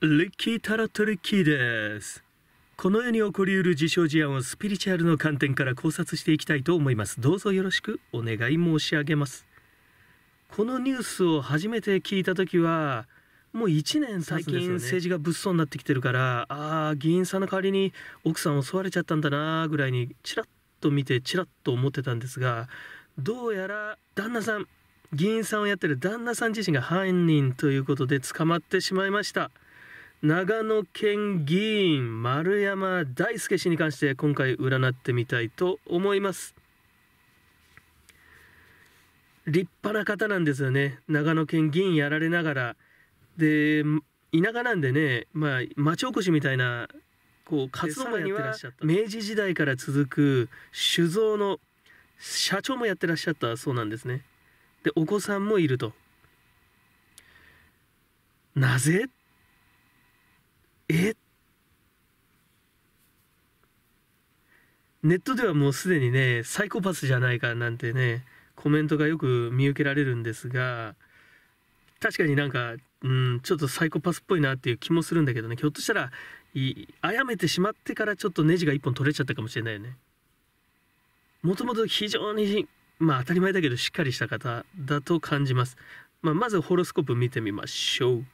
ルッキータロットルッキーですこの世に起こりうる事象事案をスピリチュアルの観点から考察していきたいと思いますどうぞよろしくお願い申し上げますこのニュースを初めて聞いた時はもう1年最近政治が物騒になってきてるから、ね、ああ議員さんの代わりに奥さん襲われちゃったんだなぐらいにちらっと見てちらっと思ってたんですがどうやら旦那さん議員さんをやってる旦那さん自身が犯人ということで捕まってしまいました。長野県議員丸山大輔氏に関して今回占ってみたいと思います立派な方なんですよね長野県議員やられながらで田舎なんでね、まあ、町おこしみたいなこう活動もやってらっしゃった明治時代から続く酒造の社長もやってらっしゃったそうなんですねでお子さんもいるとなぜえネットではもうすでにね、サイコパスじゃないかなんてね、コメントがよく見受けられるんですが、確かになんか、うん、ちょっとサイコパスっぽいなっていう気もするんだけどね、ひょっとしたら、あやめてしまってからちょっとネジが1本取れちゃったかもしれないよね。もともと非常に、まあ当たり前だけどしっかりした方だと感じます。まあ、まずホロスコープ見てみましょう。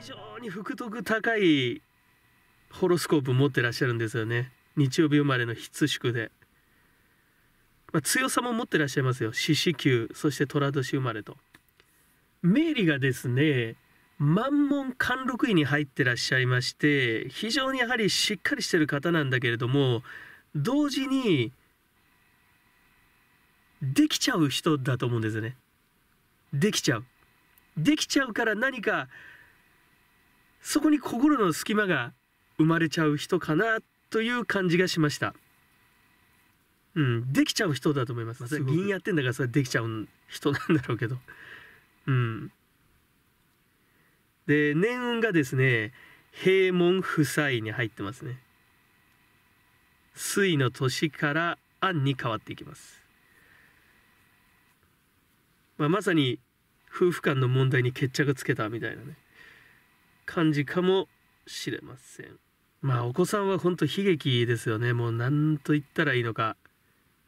非常に福徳高いホロスコープ持ってらっしゃるんですよね日曜日生まれの筆祝で、まあ、強さも持ってらっしゃいますよ四子宮そして寅年生まれと明理がですね満門貫禄位に入ってらっしゃいまして非常にやはりしっかりしてる方なんだけれども同時にできちゃう人だと思うんですよねできちゃうできちゃうから何かそこに心の隙間が生まれちゃう人かなという感じがしました。うん、できちゃう人だと思います。銀、議員やってんだからそれできちゃう人なんだろうけど。うん。で、年運がですね、平門夫妻に入ってますね。水の年から暗に変わっていきます。まあ、まさに夫婦間の問題に決着つけたみたいなね。感じかもしれませんまあお子さんは本当悲劇ですよねもう何と言ったらいいのか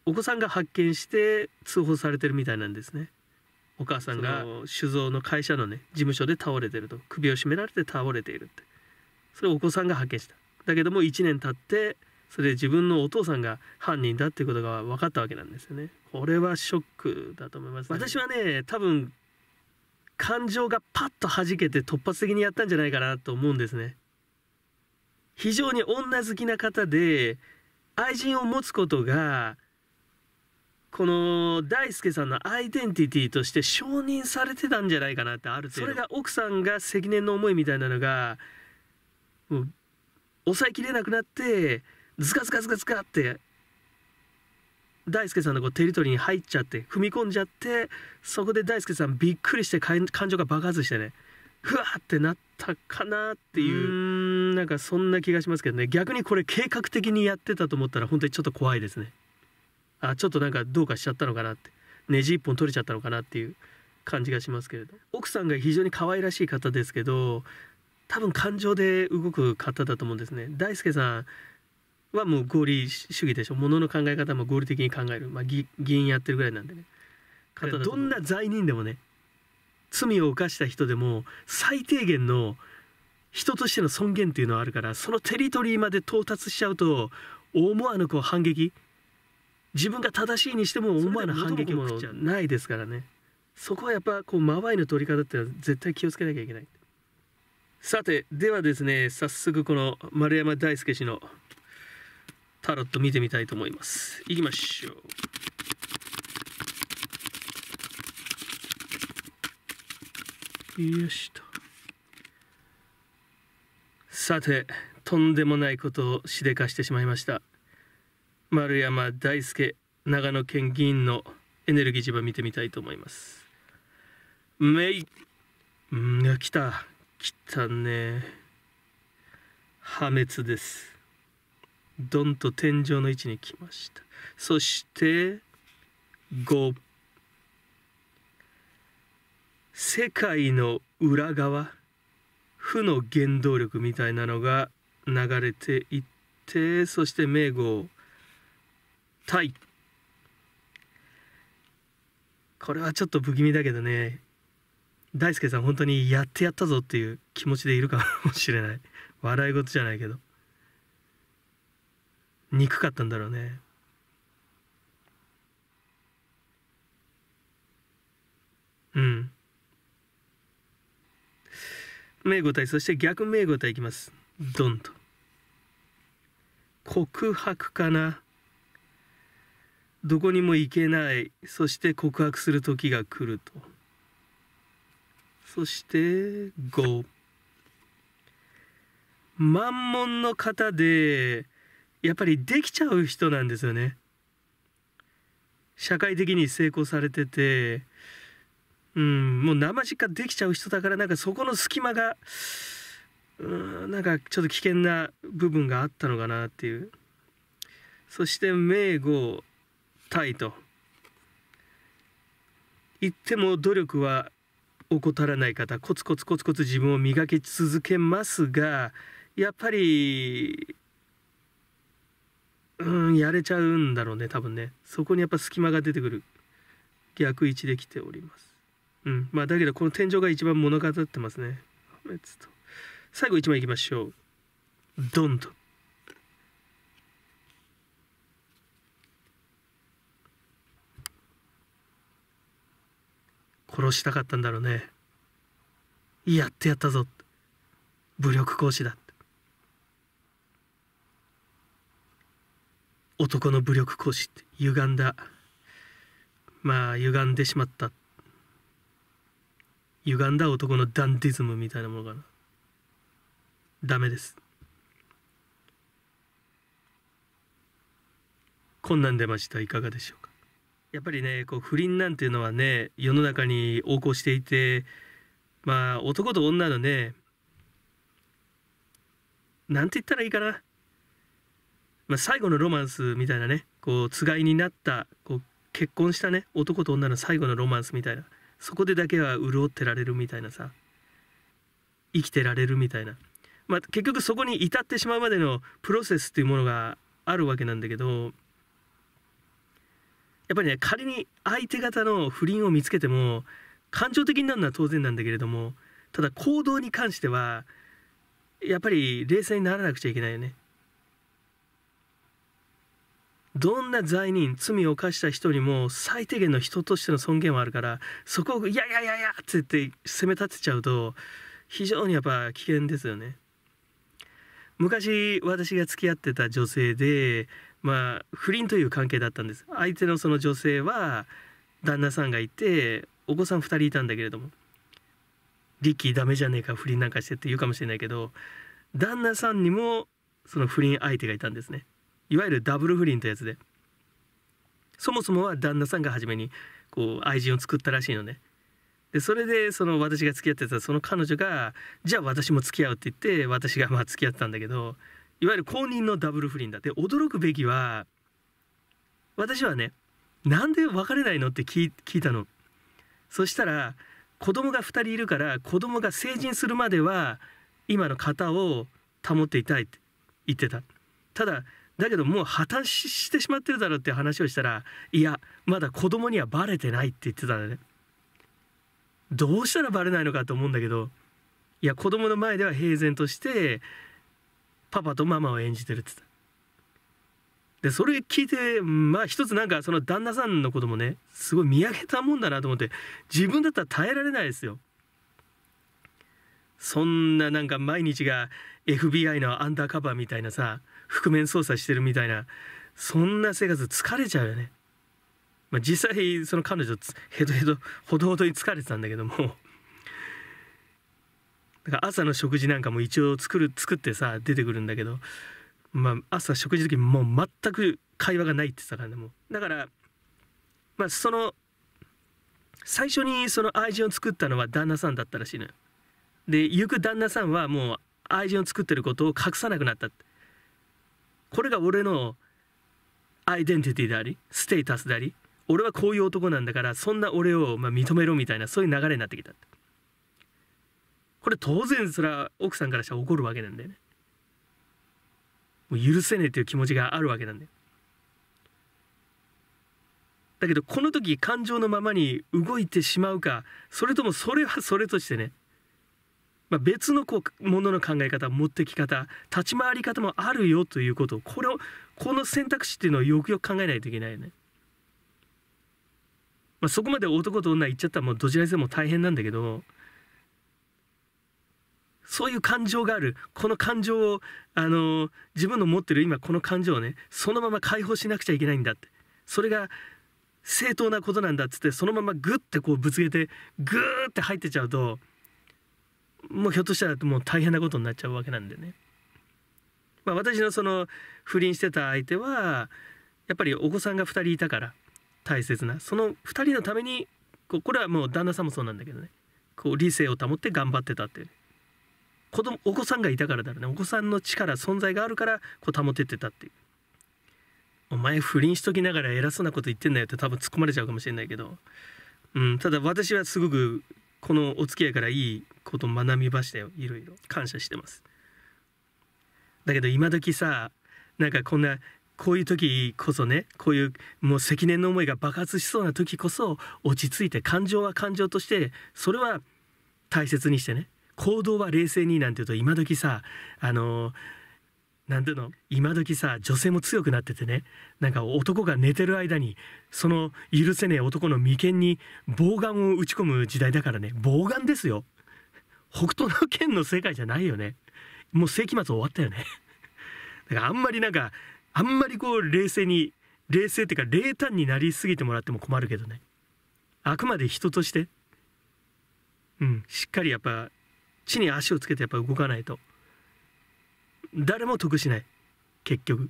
お子さんが発見して通報されてるみたいなんですねお母さんが酒造の会社のね事務所で倒れてると首を絞められて倒れているってそれをお子さんが発見しただけども1年経ってそれで自分のお父さんが犯人だってことが分かったわけなんですよねこれはショックだと思います、ね、私はね多分感情がパッと弾けて突発的にやったんじゃないかなと思うんですね非常に女好きな方で愛人を持つことがこの大輔さんのアイデンティティとして承認されてたんじゃないかなってある程度それが奥さんが積年の思いみたいなのがもう抑えきれなくなってズカズカズカズカって大輔さんのこうテリトリーに入っちゃって踏み込んじゃってそこで大輔さんびっくりして感情が爆発してねふわってなったかなっていううなんかそんな気がしますけどね逆にこれ計画的にやってたと思ったら本当にちょっと怖いですねあちょっとなんかどうかしちゃったのかなってネジ一本取れちゃったのかなっていう感じがしますけれど奥さんが非常に可愛らしい方ですけど多分感情で動く方だと思うんですね大輔さんはもう合理主義でしょものの考え方も合理的に考える、まあ、議員やってるぐらいなんでねどんな罪人でもね罪を犯した人でも最低限の人としての尊厳っていうのはあるからそのテリトリーまで到達しちゃうと思わぬこう反撃自分が正しいにしても思わぬ反撃もないですからねそこはやっぱこう間合いの取り方って絶対気をつけなきゃいけないさてではですね早速この丸山大輔氏のタロット見てみたいと思いますいきましょうよしとさてとんでもないことをしでかしてしまいました丸山大輔長野県議員のエネルギー磁場見てみたいと思いますめいうん来た来たね破滅ですドンと天井の位置に来ましたそして5世界の裏側負の原動力みたいなのが流れていってそして名号タイこれはちょっと不気味だけどね大輔さん本当にやってやったぞっていう気持ちでいるかもしれない笑い事じゃないけど憎かったんだろうねうん名語体そして逆名語体いきますドンと告白かなどこにも行けないそして告白する時が来るとそして5満門の方でやっぱりできちゃう人なんですよね。社会的に成功されてて、うん、もう生実家できちゃう人だからなんかそこの隙間が、うん、なんかちょっと危険な部分があったのかなっていう。そして名号タイと言っても努力は怠らない方コツコツコツコツ自分を磨き続けますがやっぱりうんやれちゃうんだろうね多分ねそこにやっぱ隙間が出てくる逆位置できておりますうんまあだけどこの天井が一番物語ってますね最後1枚いきましょうドンと殺したかったんだろうねやってやったぞ武力行使だ男の武力行使って歪んだまあ歪んでしまった歪んだ男のダンディズムみたいなものかなダメですこんなんでましたいかがでしょうかやっぱりねこう不倫なんていうのはね世の中に横行していてまあ男と女のねなんて言ったらいいかなまあ、最後のロマンスみたいなねこうつがいになったこう結婚したね男と女の最後のロマンスみたいなそこでだけは潤ってられるみたいなさ生きてられるみたいな、まあ、結局そこに至ってしまうまでのプロセスっていうものがあるわけなんだけどやっぱりね仮に相手方の不倫を見つけても感情的になるのは当然なんだけれどもただ行動に関してはやっぱり冷静にならなくちゃいけないよね。どんな罪人罪を犯した人にも最低限の人としての尊厳はあるからそこを「いやいやいやいや」って言って責め立てちゃうと非常にやっぱ危険ですよね。昔私が付き合ってた女性でまあ不倫という関係だったんです相手のその女性は旦那さんがいてお子さん2人いたんだけれども「リッキーダメじゃねえか不倫なんかして」って言うかもしれないけど旦那さんにもその不倫相手がいたんですね。いわゆるダブル不倫ってやつでそもそもは旦那さんが初めにこう愛人を作ったらしいのねでそれでその私が付き合ってたその彼女がじゃあ私も付き合うって言って私がまあ付き合ったんだけどいわゆる公認のダブル不倫だって驚くべきは私はねなんで別れないのって聞いたのそしたら子供が2人いるから子供が成人するまでは今の型を保っていたいって言ってたただだけどもう破綻してしまってるだろうって話をしたらいやまだ子供にはバレてないって言ってたんだねどうしたらバレないのかと思うんだけどいや子供の前では平然としてパパとママを演じてるって言ったでそれ聞いてまあ一つなんかその旦那さんのこともねすごい見上げたもんだなと思って自分だったら耐えられないですよそんななんか毎日が FBI のアンダーカバーみたいなさ覆面捜査してるみたいなそんな生活疲れちゃうよね。まあ、実際その彼女ヘドヘドほどほどに疲れてたんだけどもだから朝の食事なんかも一応作る作ってさ出てくるんだけど、まあ、朝食事の時もう全く会話がないって言ってたからねもうだから、まあ、その最初にその愛人を作ったのは旦那さんだったらしいのよ。で行く旦那さんはもう愛人を作ってることを隠さなくなったこれが俺のアイデンティティでありステータスであり俺はこういう男なんだからそんな俺をま認めろみたいなそういう流れになってきたこれ当然それは奥さんからしたら怒るわけなんだよねもう許せねえという気持ちがあるわけなんだよだけどこの時感情のままに動いてしまうかそれともそれはそれとしてねまあ、別のこうものの考え方持ってき方立ち回り方もあるよということをこれをこの選択肢っていうのをよくよく考えないといけないよね。まあ、そこまで男と女言っちゃったらもうどちらにせも大変なんだけどそういう感情があるこの感情を、あの自分の持ってる今この感情をねそのまま解放しなくちゃいけないんだってそれが正当なことなんだっつってそのままグッてこうぶつけてグーって入ってちゃうと。もうひょっとしたらもう大変なことになっちゃうわけなんでね。まあ、私のその不倫してた相手はやっぱりお子さんが2人いたから大切なその2人のためにここれはもう旦那さんもそうなんだけどねこう理性を保って頑張ってたっていう、子供お子さんがいたからだろうねお子さんの力存在があるからこう保ててたっていう。お前不倫しときながら偉そうなこと言ってんだよって多分突っ込まれちゃうかもしれないけど、うん、ただ私はすごくこのお付き合いからいいこと学びましたよいろいろ感謝してますだけど今時さなんかこんなこういう時こそねこういうもう積年の思いが爆発しそうな時こそ落ち着いて感情は感情としてそれは大切にしてね行動は冷静になんて言うと今時さあのーなんていうの今時さ女性も強くなっててねなんか男が寝てる間にその許せねえ男の眉間に傍眼を打ち込む時代だからね傍眼ですよ北斗の剣の世界じゃないよねもう世紀末終わったよねだからあんまりなんかあんまりこう冷静に冷静っていうか冷淡になりすぎてもらっても困るけどねあくまで人としてうんしっかりやっぱ地に足をつけてやっぱ動かないと。誰も得しない結局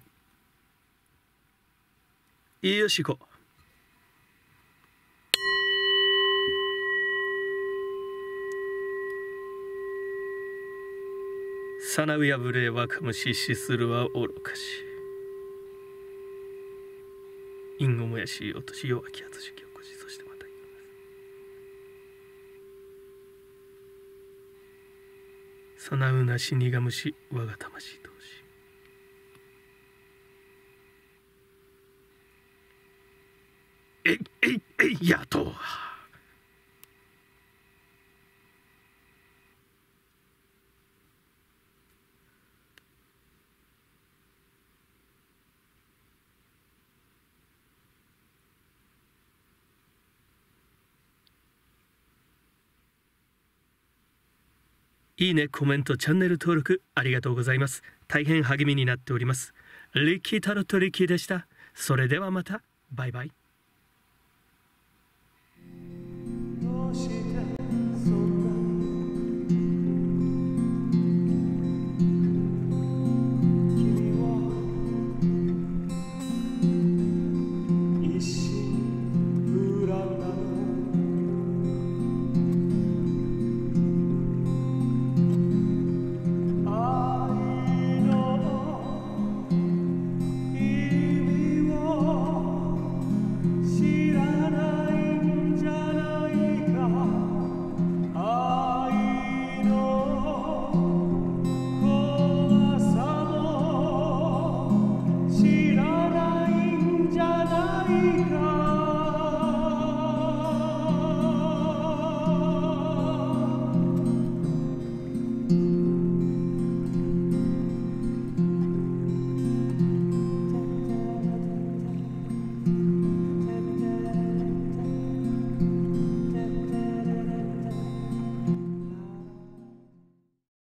よし行こうサナウヤブレはかむししするは愚かし因をもやし落とし弱きやつしきこしそしてさなうな死にがむし我が魂同士えいえいえいやとはいいね、コメント、チャンネル登録ありがとうございます。大変励みになっております。リッキータロットリッキーでした。それではまた、バイバイ。